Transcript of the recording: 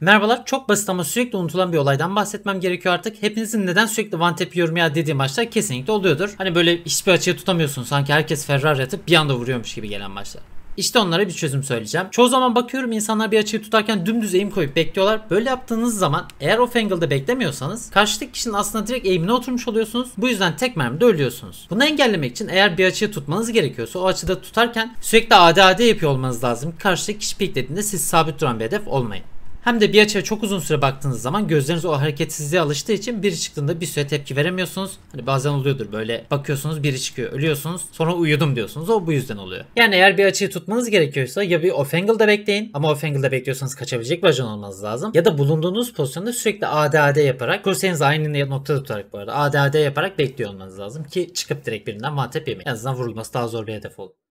Merhabalar. Çok basit ama sürekli unutulan bir olaydan bahsetmem gerekiyor artık. Hepinizin neden sürekli one tap yiyorum ya dediği maçlar kesinlikle oluyordur. Hani böyle hiçbir açıya tutamıyorsun. Sanki herkes Ferrari atıp bir anda vuruyormuş gibi gelen maçlar. İşte onlara bir çözüm söyleyeceğim. Çoğu zaman bakıyorum insanlar bir açıyı tutarken dümdüz eğim koyup bekliyorlar. Böyle yaptığınız zaman eğer o angle'da beklemiyorsanız karşıdaki kişinin aslında direkt eğimine oturmuş oluyorsunuz. Bu yüzden tek mermide ölüyorsunuz. Bunu engellemek için eğer bir açıyı tutmanız gerekiyorsa o açıda tutarken sürekli AD AD yapıyor olmanız lazım. Karşıdaki kişi piklediğinde siz sabit duran bir hedef olmayın. Hem de bir açıya çok uzun süre baktığınız zaman gözleriniz o hareketsizliğe alıştığı için biri çıktığında bir süre tepki veremiyorsunuz. Hani bazen oluyordur böyle bakıyorsunuz biri çıkıyor ölüyorsunuz sonra uyudum diyorsunuz o bu yüzden oluyor. Yani eğer bir açıyı tutmanız gerekiyorsa ya bir off angle'da bekleyin ama off angle'da bekliyorsanız kaçabilecek bir olmanız lazım. Ya da bulunduğunuz pozisyonda sürekli ADAD yaparak kursanız aynı noktada tutarak bu arada ADAD yaparak bekliyor olmanız lazım ki çıkıp direkt birinden mantep yemeyin. En azından vurulması daha zor bir hedef olur.